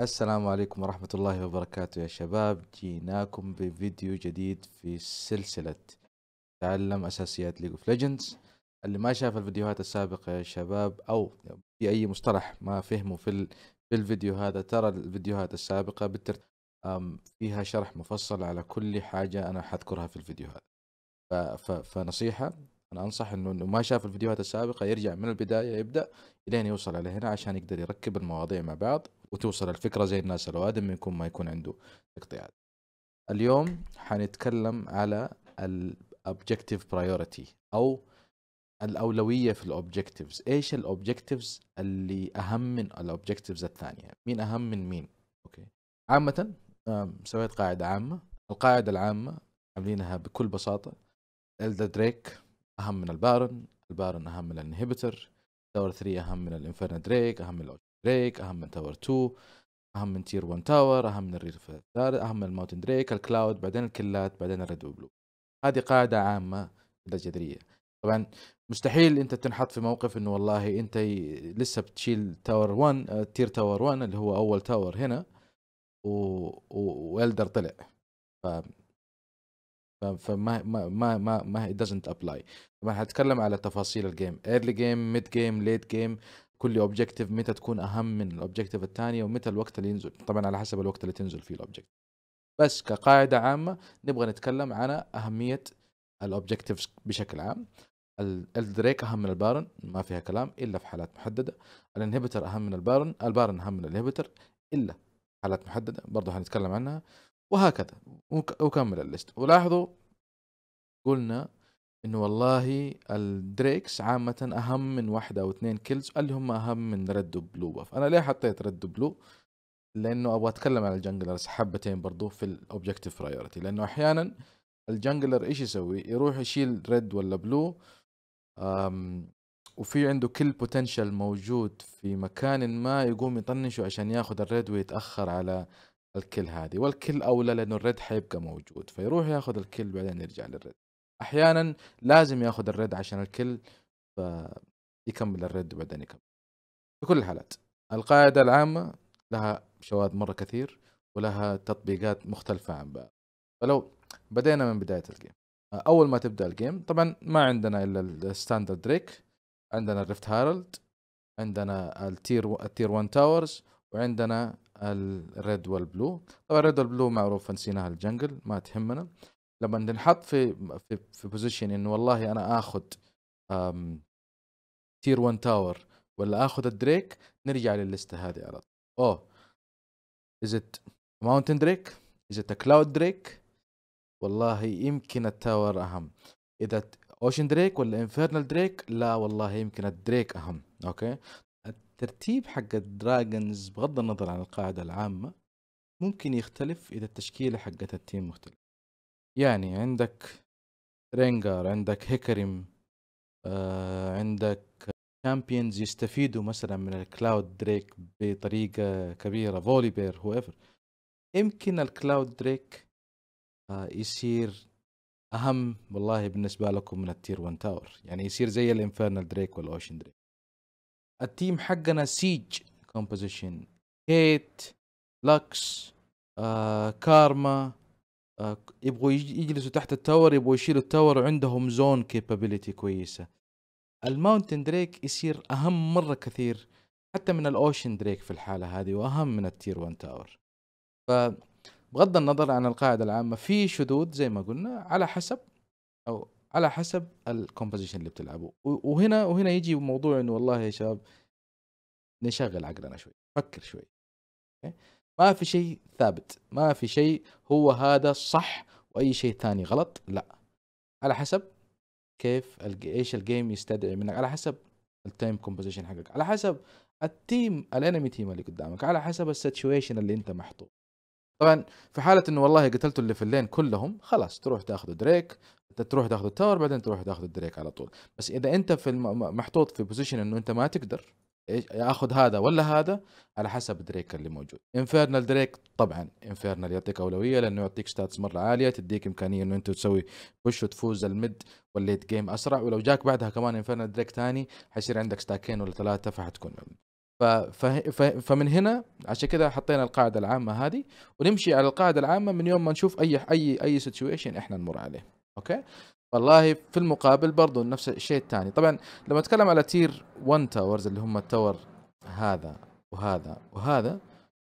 السلام عليكم ورحمة الله وبركاته يا شباب جيناكم بفيديو جديد في سلسلة تعلم أساسيات ليج اوف ليجندز اللي ما شاف الفيديوهات السابقة يا شباب أو في أي مصطلح ما فهمه في, في الفيديو هذا ترى الفيديوهات السابقة بالترتيب فيها شرح مفصل على كل حاجة أنا حذكرها في الفيديو هذا فنصيحة أنا أنصح إنه إنه ما شاف الفيديوهات السابقة يرجع من البداية يبدأ إلين يوصل على هنا عشان يقدر يركب المواضيع مع بعض وتوصل الفكره زي الناس الوادم يكون ما يكون عنده تقطيعات اليوم حنتكلم على الاوبجكتيف برايورتي او الاولويه في الاوبجكتيفز ايش الاوبجكتيفز اللي اهم من الاوبجكتيفز الثانيه مين اهم من مين اوكي عامه سويت قاعده عامه القاعده العامه عاملينها بكل بساطه الدا دريك اهم من البارن البارن اهم من الانهبيتر دور 3 اهم من الانفيرنا دريك اهم من دريك اهم من تاور 2 اهم من تير 1 تاور اهم من الريف الثالث اهم من الماونتن دريك الكلاود بعدين الكلات بعدين الريد وبلو هذه قاعده عامه في الجذريه طبعا مستحيل انت تنحط في موقف انه والله انت لسه بتشيل تاور 1 تير تاور 1 اللي هو اول تاور هنا و... و... والدر طلع ف فما ما ما ما ما it doesn't apply طبعا هتكلم على تفاصيل الجيم ايرلي جيم ميد جيم ليت جيم كل اوبجيكتيف متى تكون اهم من الاوبجيكتيف الثانيه ومتى الوقت اللي ينزل طبعا على حسب الوقت اللي تنزل فيه الاوبجيكتيف بس كقاعده عامه نبغى نتكلم عن اهميه الاوبجيكتيف بشكل عام الدريك اهم من البارن ما فيها كلام الا في حالات محدده الانهبيتر اهم من البارن البارن اهم من الانهبيتر الا حالات محدده برضه حنتكلم عنها وهكذا وكمل الليست ولاحظوا قلنا انه والله الدريكس عامة اهم من واحدة او اثنين كيلز اللي هم اهم من ريد وبلو انا ليه حطيت ريد وبلو لانه ابغى اتكلم عن الجنجلرز حبتين برضو في الاوبجكتيف برايورتي لانه احيانا الجنجلر ايش يسوي يروح يشيل ريد ولا بلو وفي عنده كل بوتنشل موجود في مكان ما يقوم يطنشه عشان ياخذ الريد ويتاخر على الكل هذه والكل اولى لانه الريد حيبقى موجود فيروح ياخذ الكل بعدين يرجع للريد احيانا لازم ياخذ الريد عشان الكل يكمل الريد وبعدين يكمل في كل الحالات القاعده العامه لها شواذ مره كثير ولها تطبيقات مختلفه عن بعض فلو بدينا من بدايه الجيم اول ما تبدا الجيم طبعا ما عندنا الا الستاندرد دريك عندنا الريفت هارلد عندنا التير التير 1 تاورز وعندنا الريد والبلو طبعا الريد والبلو معروف نسيناها الجنجل ما تهمنا لما ننحط في في, في بوزيشن انه والله انا اخذ تير 1 تاور ولا اخذ الدريك نرجع للليسته هذه على طول اوه از ات ماونتن دريك از ات كلاود دريك والله يمكن التاور اهم اذا اوشن دريك ولا انفيرنال دريك لا والله يمكن الدريك اهم اوكي الترتيب حق الدراجونز بغض النظر عن القاعده العامه ممكن يختلف اذا التشكيله حقت التيم مختلف يعني عندك رينجر عندك هيكريم آه عندك شامبيونز يستفيدوا مثلا من الكلاود دريك بطريقة كبيرة فولي بير هو ايفر يمكن الكلاود دريك آه يصير أهم والله بالنسبة لكم من التير 1 تاور يعني يصير زي الانفيرنال دريك والأوشن دريك التيم حقنا سيج كومبوزيشن كيت لكس آه كارما آه، يبغوا يجلسوا تحت التاور يبغوا يشيلوا التاور وعندهم زون كيبابيليتي كويسه الماونتن دريك يصير اهم مره كثير حتى من الاوشن دريك في الحاله هذه واهم من التير 1 تاور ف بغض النظر عن القاعده العامه في شذوذ زي ما قلنا على حسب او على حسب الكومبوزيشن اللي بتلعبه وهنا وهنا يجي موضوع انه والله يا شباب نشغل عقلنا شوي فكر شوي ما في شيء ثابت ما في شيء هو هذا صح واي شيء ثاني غلط لا على حسب كيف ايش الجيم يستدعي منك على حسب التايم كومبوزيشن حقك على حسب التيم الانمي تيم اللي قدامك على حسب السيتويشن اللي انت محطوط طبعا في حاله انه والله قتلت اللي في اللين كلهم خلاص تروح تاخذ دريك تروح تاخذ التاور بعدين تروح تاخذ الدريك على طول بس اذا انت في محطوط في بوزيشن انه انت ما تقدر ايش ياخذ هذا ولا هذا على حسب دريك اللي موجود انفيرنال دريك طبعا انفيرنال يعطيك اولويه لانه يعطيك ستاتس مره عاليه تديك امكانيه انه انت تسوي بوش وتفوز الميد والليت جيم اسرع ولو جاك بعدها كمان انفيرنال دريك ثاني حيصير عندك ستاكين ولا ثلاثه فحتكون فمن هنا عشان كذا حطينا القاعده العامه هذه ونمشي على القاعده العامه من يوم ما نشوف اي اي اي سيتويشن احنا نمر عليه اوكي والله في المقابل برضو نفس الشيء الثاني طبعا لما اتكلم على تير 1 تاورز اللي هم التاور هذا وهذا وهذا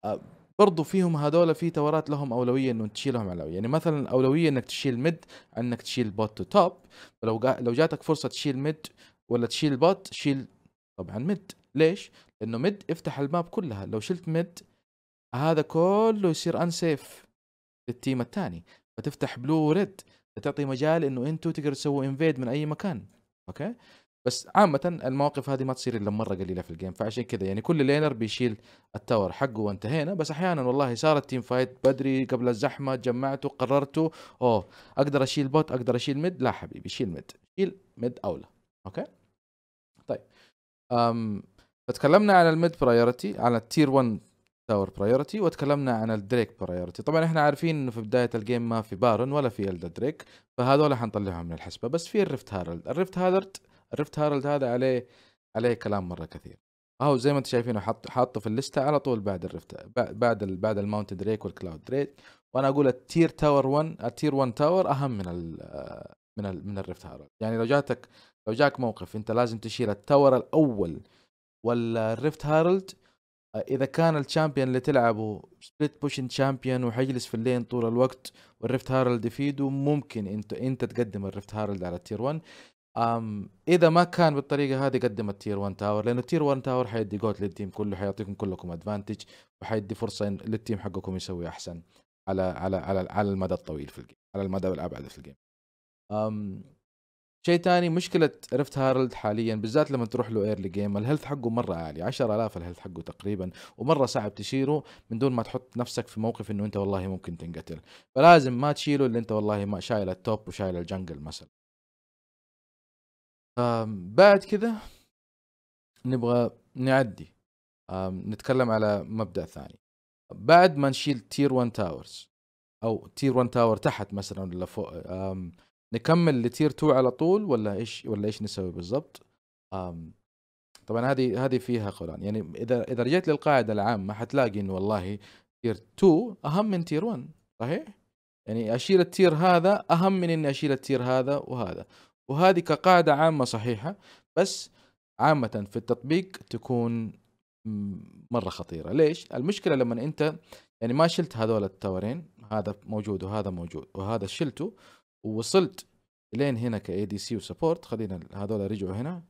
آه، برضو فيهم هذول في تورات لهم اولويه انه تشيلهم على يعني مثلا اولويه انك تشيل ميد انك تشيل بوت تو توب فلو جا... لو جاتك فرصه تشيل ميد ولا تشيل بوت شيل طبعا ميد ليش لانه ميد افتح الماب كلها لو شلت ميد هذا كله يصير انسيف للتيم الثاني فتفتح بلو وريد تعطي مجال انه انتم تقدروا تسووا انفيد من اي مكان اوكي بس عامة المواقف هذه ما تصير الا مرة قليلة في الجيم فعشان كذا يعني كل لينر بيشيل التاور حقه وانتهينا بس احيانا والله صارت تيم فايت بدري قبل الزحمة جمعته قررته اوه اقدر اشيل بوت اقدر اشيل ميد لا حبيبي شيل ميد شيل ميد اولى اوكي طيب أم فتكلمنا على الميد برايورتي على التير 1 تاور برايورتي وتكلمنا عن الدريك برايورتي طبعا احنا عارفين انه في بدايه الجيم ما في بارون ولا في الدا دريك فهذول حنطلعهم من الحسبه بس في الريفت هارلد الريفت هارلد الريفت هارلد هذا عليه عليه كلام مره كثير اهو زي ما انتم شايفينه حاطه في الليسته على طول بعد الريفت بعد ال بعد الماونت دريك والكلاود دريك وانا اقول التير تاور 1 التير 1 تاور اهم من ال من ال من الريفت هارلد يعني لو جاتك لو جاك موقف انت لازم تشيل التاور الاول والريفت هارلد اذا كان الشامبيون اللي تلعبه سبليت بوشن شامبيون وحيجلس في اللين طول الوقت والريفت هارلد يفيده ممكن انت انت تقدم الريفت هارلد على التير 1 أم اذا ما كان بالطريقه هذه قدم التير 1 تاور لانه التير 1 تاور حيدي جوت للتيم كله حيعطيكم كلكم ادفانتج وحيدي فرصه للتيم حقكم يسوي احسن على على على على المدى الطويل في الجيم على المدى الابعد في الجيم أم شيء ثاني مشكله عرفت هارلد حاليا بالذات لما تروح له ايرلي جيم الهيلث حقه مره عالي 10000 الهيلث حقه تقريبا ومره صعب تشيله من دون ما تحط نفسك في موقف انه انت والله ممكن تنقتل فلازم ما تشيله اللي انت والله ما شايل التوب وشايل الجنجل مثلا بعد كذا نبغى نعدي نتكلم على مبدا ثاني بعد ما نشيل تير 1 تاورز او تير 1 تاور تحت مثلا ولا فوق نكمل لتير 2 على طول ولا ايش ولا ايش نسوي بالضبط؟ طبعا هذه هذه فيها قولان يعني اذا اذا رجعت للقاعده العامه حتلاقي انه والله تير 2 اهم من تير 1 صحيح؟ يعني اشيل التير هذا اهم من اني اشيل التير هذا وهذا وهذه كقاعده عامه صحيحه بس عامه في التطبيق تكون مره خطيره ليش؟ المشكله لما انت يعني ما شلت هذول التورين هذا موجود وهذا موجود وهذا شلته ووصلت لين هنا كاي دي سي وسبورت خلينا هذول رجعوا هنا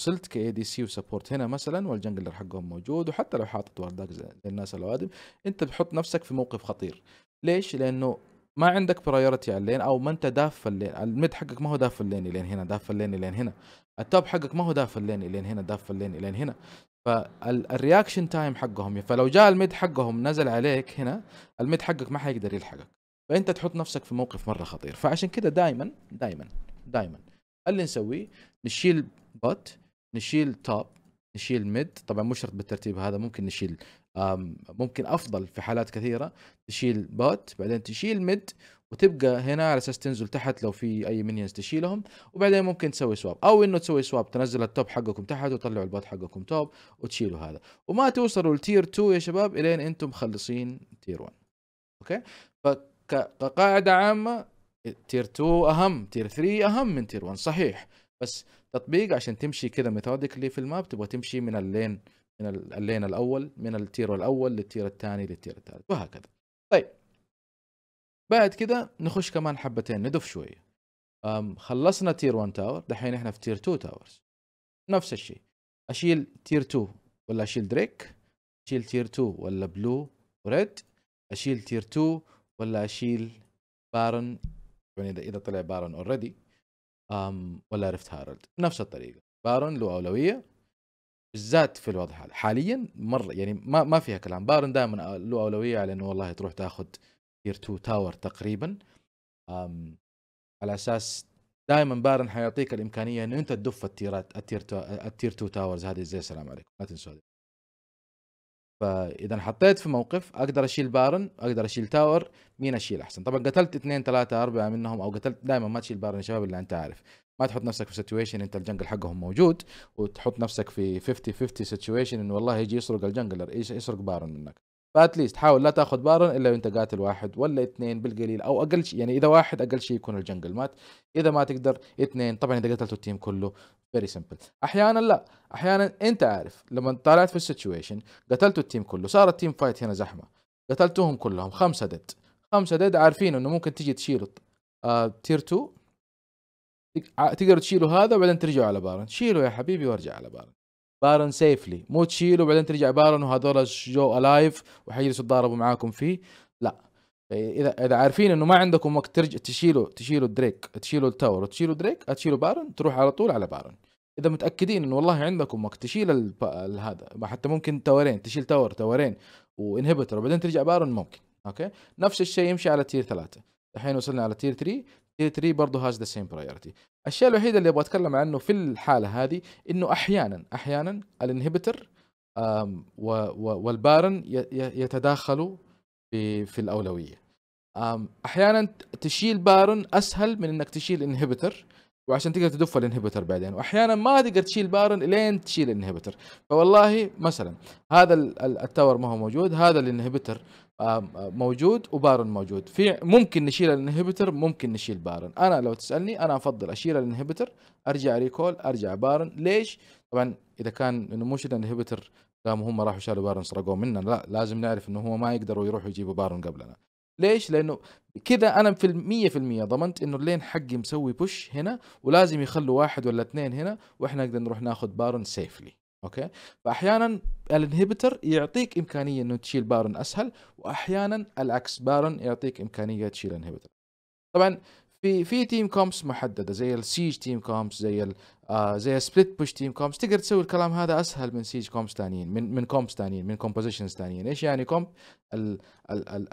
وصلت كاي دي سي وسبورت هنا مثلا والجنجلر حقهم موجود وحتى لو حاطط زي للناس الاوادم انت بتحط نفسك في موقف خطير ليش؟ لانه ما عندك برايورتي على اللين او ما انت داف اللين الميد حقك ما هو داف اللين لين هنا داف اللين لين هنا التوب حقك ما هو داف اللين لين هنا داف اللين لين هنا فالرياكشن تايم حقهم فلو جاء الميد حقهم نزل عليك هنا الميد حقك ما حيقدر يلحقك فانت تحط نفسك في موقف مره خطير فعشان كده دائما دائما دائما اللي نسويه نشيل بوت نشيل توب نشيل ميد طبعا مو شرط بالترتيب هذا ممكن نشيل ممكن افضل في حالات كثيره تشيل بوت بعدين تشيل ميد وتبقى هنا على اساس تنزل تحت لو في اي منيونز تشيلهم وبعدين ممكن تسوي سواب او انه تسوي سواب تنزل التوب حقكم تحت وتطلعوا البوت حقكم توب وتشيلوا هذا وما توصلوا لتير 2 يا شباب الين انتم مخلصين تير 1 اوكي ف كقاعده عامه تير 2 اهم تير 3 اهم من تير 1 صحيح بس تطبيق عشان تمشي كذا ميثودكلي في الماب تبغى تمشي من اللين من اللين الاول من التير الاول للتير الثاني للتير الثالث وهكذا طيب بعد كذا نخش كمان حبتين ندف شويه خلصنا تير 1 تاور دحين احنا في تير 2 تاورز نفس الشيء اشيل تير 2 ولا اشيل دريك اشيل تير 2 ولا بلو وريد اشيل تير 2 ولا اشيل بارن يعني اذا اذا طلع بارن اوريدي ولا عرفت هارلد نفس الطريقه بارن له اولويه بالذات في الوضع هذا حاليا مره يعني ما ما فيها كلام بارن دائما له اولويه على انه والله تروح تاخذ تير 2 تاور تقريبا على اساس دائما بارن حيعطيك الامكانيه انه انت تدف التيرات التير 2 تاورز هذه زي السلام عليكم ما تنسوا هذه فاذا حطيت في موقف اقدر اشيل بارن اقدر اشيل تاور مين اشيل احسن طبعا قتلت اثنين ثلاثة اربعة منهم او قتلت دائما ما تشيل بارن يا شباب اللي انت عارف ما تحط نفسك في سيتويشن انت الجنجل حقهم موجود وتحط نفسك في 50 50 سيتويشن انه والله يجي يسرق الجنجلر يسرق بارن منك فاتليست حاول لا تاخذ بارن الا وانت قاتل واحد ولا اثنين بالقليل او اقل شيء يعني اذا واحد اقل شيء يكون الجنجل مات اذا ما تقدر اثنين طبعا اذا قتلتوا التيم كله فيري سمبل احيانا لا احيانا انت عارف لما طلعت في السيتويشن قتلتوا التيم كله صار التيم فايت هنا زحمه قتلتوهم كلهم خمسه ديد خمسه ديد عارفين انه ممكن تجي تشيلوا آه تير 2 تقدروا تشيلوا هذا وبعدين ترجعوا على بارن شيلوا يا حبيبي وارجع على بارن بارن سيفلي مو تشيله وبعدين ترجع بارن وهذول جو الايف وحيجلسوا يتضاربوا معاكم فيه لا اذا اذا عارفين انه ما عندكم وقت ترجع تشيلوا تشيلوا دريك تشيلوا التاور وتشيلوا دريك تشيلوا بارن تروح على طول على بارن اذا متاكدين انه والله عندكم وقت تشيل هذا حتى ممكن تاورين تشيل تاور تاورين وانهبتر وبعدين ترجع بارن ممكن اوكي نفس الشيء يمشي على تير ثلاثة الحين وصلنا على تير 3 تير 3 برضه هاز ذا سيم برايورتي الشيء الوحيد اللي ابغى اتكلم عنه في الحاله هذه انه احيانا احيانا الانهبيتر والبارن يتداخلوا في في الاولويه احيانا تشيل بارن اسهل من انك تشيل انهبيتر وعشان تقدر تدف الانهبيتر بعدين واحيانا ما تقدر تشيل بارن لين تشيل الانهبيتر فوالله مثلا هذا التاور ما هو موجود هذا الانهبيتر موجود وبارن موجود في ممكن نشيل الانهبيتر ممكن نشيل بارن انا لو تسالني انا افضل اشيل الانهبيتر ارجع ريكول ارجع بارن ليش طبعا اذا كان انه مو شيل الانهبيتر قاموا هم راحوا شالوا بارن سرقوه منا لا لازم نعرف انه هو ما يقدروا يروحوا يجيبوا بارن قبلنا ليش؟ لانه كذا انا في المية في المية ضمنت انه اللين حقي مسوي بوش هنا ولازم يخلوا واحد ولا اثنين هنا واحنا نقدر نروح ناخذ بارن سيفلي اوكي فاحيانا الانهبيتر يعطيك امكانيه انه تشيل بارن اسهل واحيانا العكس بارن يعطيك امكانيه تشيل انهبيتر طبعا في في تيم كومبس محدده زي السيج تيم كومبس زي ال آه، زي سبليت بوش تيم كومبس تقدر تسوي الكلام هذا اسهل من سيج كومبس ثانيين من من كومبس ثانيين من كومبوزيشنز ثانيين ايش يعني كومب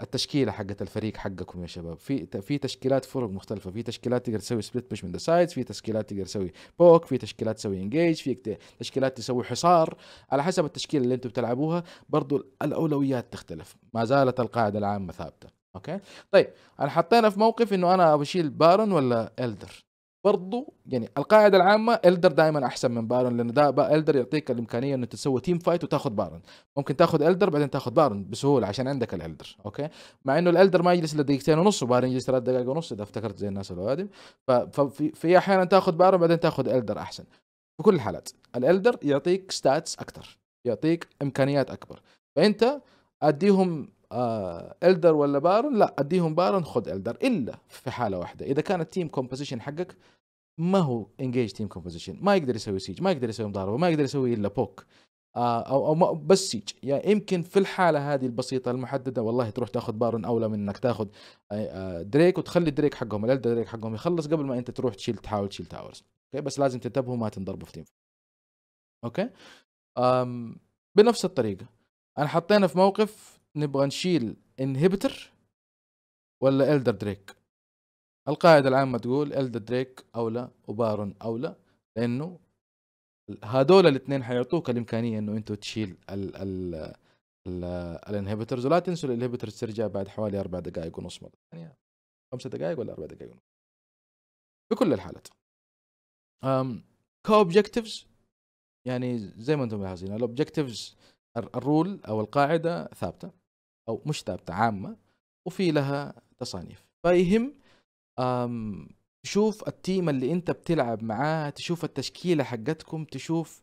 التشكيله حقت الفريق حقكم يا شباب في في تشكيلات فرق مختلفه في تشكيلات تقدر تسوي سبليت بوش من ذا سايدز في تشكيلات تقدر تسوي بوك في تشكيلات تسوي انجيج في تشكيلات تسوي حصار على حسب التشكيله اللي انتم بتلعبوها برضو الاولويات تختلف ما زالت القاعده العامه ثابته اوكي طيب انا حطينا في موقف انه انا بشيل بارون ولا الدر برضو يعني القاعدة العامة الدر دائما احسن من بارون لانه ده الدر يعطيك الامكانية انه تسوي تيم فايت وتاخذ بارون ممكن تاخذ الدر بعدين تاخذ بارون بسهولة عشان عندك الالدر اوكي مع انه الالدر ما يجلس الا دقيقتين ونص وبارون يجلس ثلاث دقائق ونص اذا افتكرت زي الناس القادم ففي في احيانا تاخذ بارون بعدين تاخذ الدر احسن في كل الحالات الالدر يعطيك ستاتس اكثر يعطيك امكانيات اكبر فانت اديهم آه الدر ولا بارون لا اديهم بارون خد الدر الا في حاله واحده اذا كان التيم كومبوزيشن حقك ما هو انجيج تيم كومبوزيشن ما يقدر يسوي سيج ما يقدر يسوي مضاربه ما يقدر يسوي الا بوك آه او او بس سيج يعني يمكن في الحاله هذه البسيطه المحدده والله تروح تاخذ بارون اولى من انك تاخذ آه دريك آه، وتخلي دريك حقهم الالدر دريك حقهم يخلص قبل ما انت تروح تشيل تحاول تشيل تاورز اوكي بس لازم تنتبهوا ما تنضربوا في تيم اوكي أم بنفس الطريقه انا حطينا في موقف نبغى نشيل انهبيتر ولا الدر دريك القاعدة العامة تقول الدر دريك أولى وبارون أولى لأنه هذول الاثنين حيعطوك الإمكانية إنه انت تشيل ال ال الانهبيترز ولا تنسوا الانهبيترز ترجع بعد حوالي أربع دقائق ونص مرة ثانية يعني خمسة دقائق ولا أربع دقائق ونص بكل الحالات كوبجكتيفز يعني زي ما انتم ملاحظين الاوبجكتيفز الرول او القاعده ثابته او مش ثابته عامه وفي لها تصانيف فيهم تشوف التيم اللي انت بتلعب معاه تشوف التشكيله حقتكم تشوف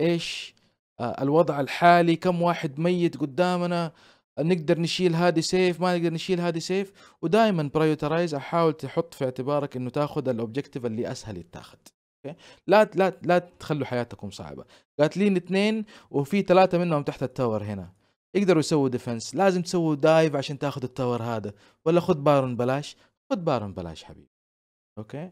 ايش آه، الوضع الحالي كم واحد ميت قدامنا نقدر نشيل هذه سيف ما نقدر نشيل هذه سيف ودائما برايوترايز احاول تحط في اعتبارك انه تاخذ الاوبجكتيف اللي اسهل يتاخذ اوكي لا لا لا تخلوا حياتكم صعبه قاتلين اثنين وفي ثلاثه منهم تحت التاور هنا يقدروا يسووا ديفنس لازم تسووا دايف عشان تاخذ التاور هذا ولا خذ بارون بلاش خذ بارون بلاش حبيبي اوكي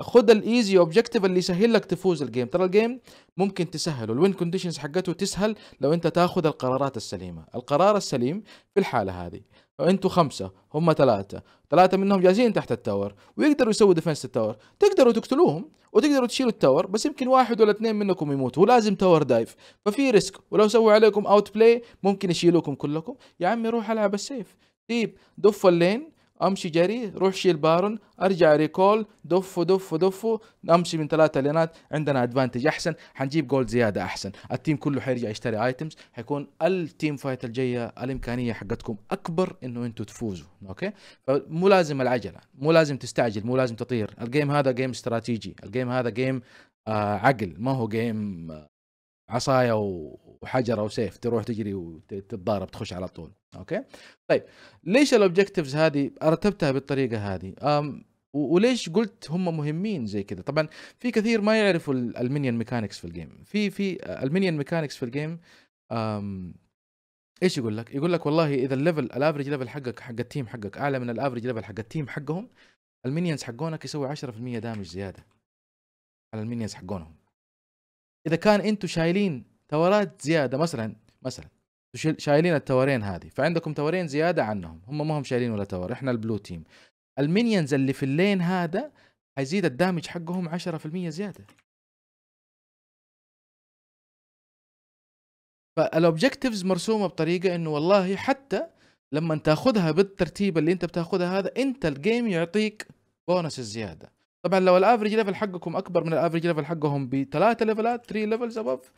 خد الايزي اوبجيكتيف اللي يسهل لك تفوز الجيم ترى الجيم ممكن تسهله الوين كونديشنز حقته تسهل لو انت تاخذ القرارات السليمه القرار السليم في الحاله هذه لو انتوا خمسه هم ثلاثه ثلاثه منهم جالسين تحت التاور ويقدروا يسووا ديفنس التاور تقدروا تقتلوهم وتقدروا تشيلوا التاور بس يمكن واحد ولا اثنين منكم يموتوا ولازم تاور دايف ففي ريسك ولو سووا عليكم اوت بلاي ممكن يشيلوكم كلكم يا عمي روح العب السيف ديب دف اللين امشي جري روح شيل بارون ارجع ريكول دف دف دف امشي من ثلاثة لينات عندنا ادفانتج احسن حنجيب جولد زياده احسن التيم كله حيرجع يشتري ايتمز حيكون التيم فايت الجايه الامكانيه حقتكم اكبر انه انتم تفوزوا اوكي فمو لازم العجله مو لازم تستعجل مو لازم تطير الجيم هذا جيم استراتيجي الجيم هذا جيم آه عقل ما هو جيم عصايا آه، عصايه و... وحجر او سيف تروح تجري وتتضارب تخش على طول اوكي طيب ليش الاوبجكتيفز هذه رتبتها بالطريقه هذه أم وليش قلت هم مهمين زي كذا طبعا في كثير ما يعرفوا المينيون ميكانكس في الجيم في في المينيون ميكانكس في الجيم أم ايش يقول لك يقول لك والله اذا الليفل الافرج ليفل حقك حق التيم حقك اعلى من الافرج ليفل حق التيم حقهم المينيونز حقونك يسوي 10% دامج زياده على المينيونز حقونهم اذا كان انتم شايلين تورات زياده مثلا مثلا شايلين التورين هذه فعندكم تورين زياده عنهم هم ما هم شايلين ولا تور احنا البلو تيم المينيونز اللي في اللين هذا حيزيد الدامج حقهم 10% زياده فالاوبجكتيفز مرسومه بطريقه انه والله حتى لما تاخذها بالترتيب اللي انت بتاخذها هذا انت الجيم يعطيك بونس زياده طبعا لو الافرج ليفل حقكم اكبر من الافرج ليفل حقهم بثلاثه ليفلات 3 ليفلز ابف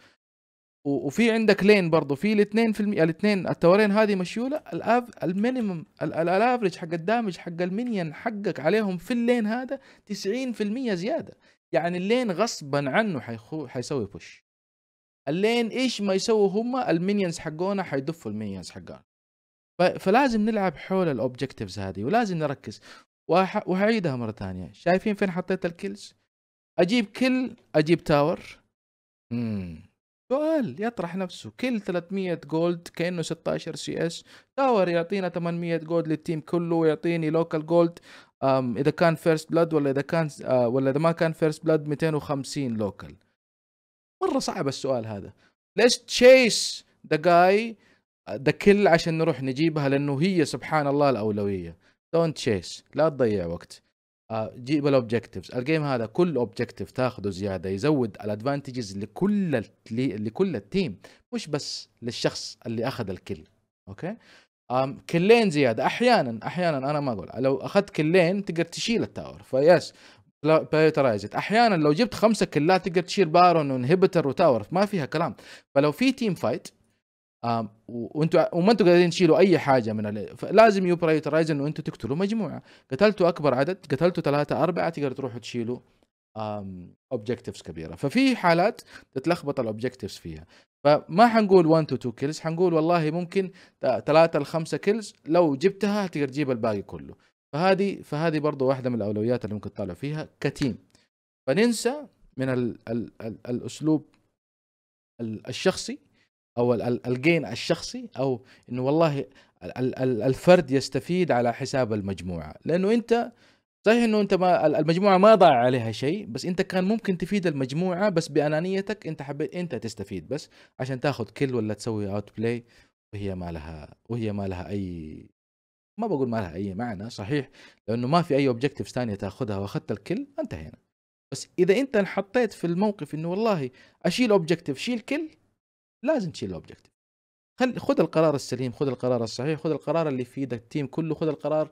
وفي عندك لين برضه في الاثنين في الاثنين التورين هذه مشيوله الاف المينيمم الافرج حق الدامج حق المينيون حقك عليهم في اللين هذا 90% زياده يعني اللين غصبا عنه حيخو... حيسوي بوش اللين ايش ما يسووا هم المينيونز حقونا حيدفوا المينيونز حقنا فلازم نلعب حول الاوبجكتيفز هذه ولازم نركز وهعيدها مره ثانيه شايفين فين حطيت الكيلز اجيب كل اجيب تاور امم سؤال يطرح نفسه كل 300 جولد كانه 16 سي اس تاور يعطينا 800 جولد للتيم كله ويعطيني لوكال جولد اذا كان فيرست بلاد ولا اذا كان آه، ولا اذا ما كان فيرست بلاد 250 لوكال مره صعب السؤال هذا ليش تشيس ذا جاي ذا كل عشان نروح نجيبها لانه هي سبحان الله الاولويه دونت تشيس لا تضيع وقت آه، جيب الاوبجكتيفز الجيم هذا كل اوبجكتيف تاخذه زياده يزود الادفانتجز لكل لكل التيم مش بس للشخص اللي اخذ الكل اوكي أم كلين زياده احيانا احيانا انا ما اقول لو اخذت كلين تقدر تشيل التاور فيس بايوترايزد احيانا لو جبت خمسه كلات تقدر تشيل بارون وانهبتر وتاور ما فيها كلام فلو في تيم فايت وانتوا وما انتوا قادرين تشيلوا اي حاجه من فلازم يو يبرايترايز انه انتوا تقتلوا مجموعه قتلتوا اكبر عدد قتلتوا ثلاثه اربعه تقدروا تروحوا تشيلوا اوبجكتيفز كبيره ففي حالات تتلخبط الاوبجكتيفز فيها فما حنقول 1 تو 2 كيلز حنقول والله ممكن 3 ل 5 كيلز لو جبتها تقدر تجيب الباقي كله فهذه فهذه برضه واحده من الاولويات اللي ممكن تطالع فيها كتيم فننسى من الـ الـ الـ الاسلوب الشخصي او الجين الشخصي او انه والله الفرد يستفيد على حساب المجموعه لانه انت صحيح انه انت ما المجموعه ما ضاع عليها شيء بس انت كان ممكن تفيد المجموعه بس بانانيتك انت حبيت انت تستفيد بس عشان تاخذ كل ولا تسوي اوت بلاي وهي ما لها وهي ما لها اي ما بقول ما لها اي معنى صحيح لانه ما في اي اوبجكتيفز ثانيه تاخذها واخذت الكل انتهينا بس اذا انت انحطيت في الموقف انه والله اشيل اوبجكتيف شيل كل لازم تشيل الاوبجكت خل خذ القرار السليم خذ القرار الصحيح خذ القرار اللي يفيدك التيم كله خذ القرار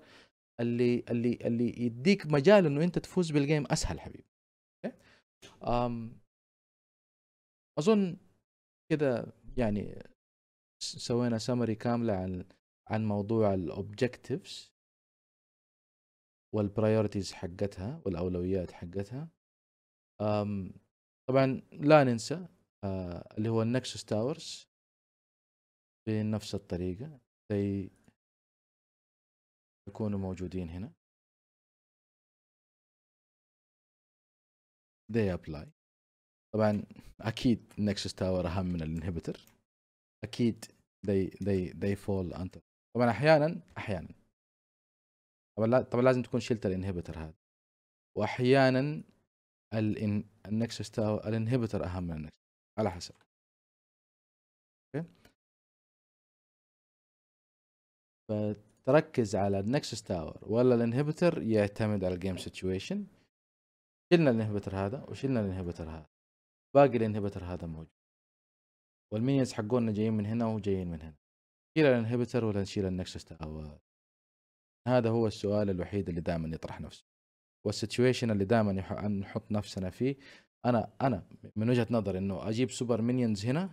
اللي اللي اللي يديك مجال انه انت تفوز بالجيم اسهل حبيبي أم اظن كذا يعني سوينا سمري كامله عن عن موضوع الاوبجكتيفز والبرايورتيز حقتها والاولويات حقتها أم طبعا لا ننسى آه، اللي هو النكسس تاورز بنفس الطريقة زي يكونوا موجودين هنا they apply طبعا اكيد النكسس تاور اهم من الانهبيتر اكيد they they they fall under طبعا احيانا احيانا طبعا طبعا لازم تكون شلت الانهبيتر هذا واحيانا النكسس تاور الانهبيتر اهم من النكسس على حسب اوكي فتركز على النكسس تاور ولا الانهبيتر يعتمد على الجيم سيتويشن شلنا الانهبيتر هذا وشلنا الانهبيتر هذا باقي الانهبيتر هذا موجود والمينيز حقونا جايين من هنا وجايين من هنا نشيل الانهبيتر ولا نشيل النكسس تاور هذا هو السؤال الوحيد اللي دائما يطرح نفسه والسيتويشن اللي دائما نحط نفسنا فيه انا انا من وجهه نظري انه اجيب سوبر مينيونز هنا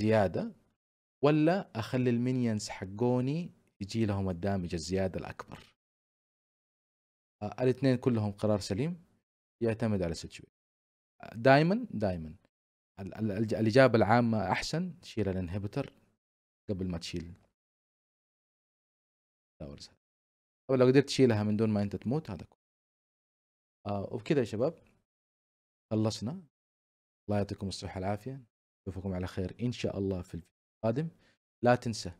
زياده ولا اخلي المينيونز حقوني يجي لهم الدامج الزياده الاكبر الاثنين كلهم قرار سليم يعتمد على السيتويشن دائما دائما الاجابه العامه احسن تشيل الانهبيتر قبل ما تشيل لو قدرت تشيلها من دون ما انت تموت هذا كله آه وبكذا يا شباب خلصنا الله يعطيكم الصحة والعافية نشوفكم على خير إن شاء الله في الفيديو القادم لا تنسى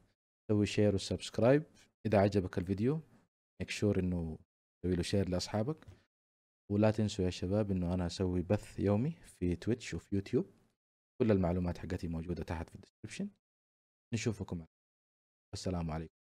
سوي شير وسبسكرايب إذا عجبك الفيديو ميك شور إنه سوي له شير لأصحابك ولا تنسوا يا شباب إنه أنا أسوي بث يومي في تويتش وفي يوتيوب كل المعلومات حقتي موجودة تحت في الديسكربشن نشوفكم السلام عليكم